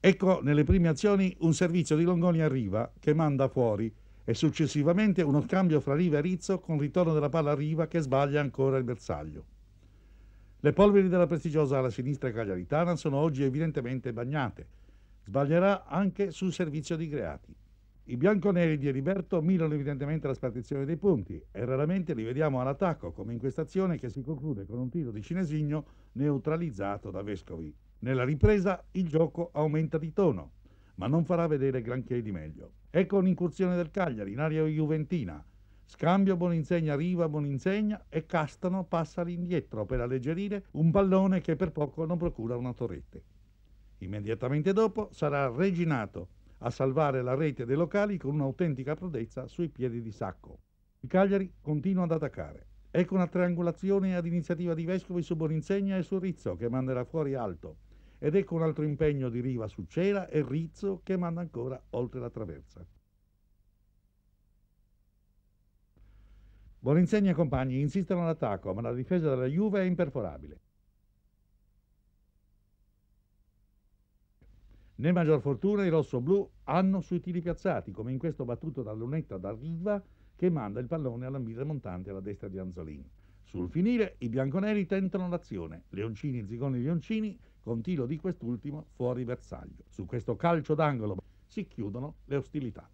Ecco nelle prime azioni un servizio di Longoni a Riva che manda fuori e successivamente uno scambio fra Riva e Rizzo con ritorno della palla a Riva che sbaglia ancora il bersaglio. Le polveri della prestigiosa alla sinistra cagliaritana sono oggi evidentemente bagnate. Sbaglierà anche sul servizio di Greati. I bianconeri di Eliberto mirano evidentemente la spartizione dei punti e raramente li vediamo all'attacco, come in questa azione che si conclude con un tiro di Cinesigno neutralizzato da Vescovi. Nella ripresa il gioco aumenta di tono, ma non farà vedere granché di meglio. Ecco un'incursione del Cagliari in area juventina. Scambio Boninsegna arriva Boninsegna e Castano passa all'indietro per alleggerire un pallone che per poco non procura una torrette. Immediatamente dopo sarà Reginato a salvare la rete dei locali con un'autentica prudezza sui piedi di sacco. Il Cagliari continua ad attaccare. Ecco una triangolazione ad iniziativa di Vescovi su Boninsegna e su Rizzo che manderà fuori alto. Ed ecco un altro impegno di Riva su Cera e Rizzo che manda ancora oltre la traversa. Boninsegna e compagni insistono all'attacco, ma la difesa della Juve è imperforabile. Né maggior fortuna i rossoblù hanno sui tiri piazzati, come in questo battuto da Lunetta da Riva che manda il pallone alla mira montante alla destra di Anzolin. Sul finire i bianconeri tentano l'azione. Leoncini, Zigoni, e Leoncini con tiro di quest'ultimo fuori bersaglio. Su questo calcio d'angolo si chiudono le ostilità.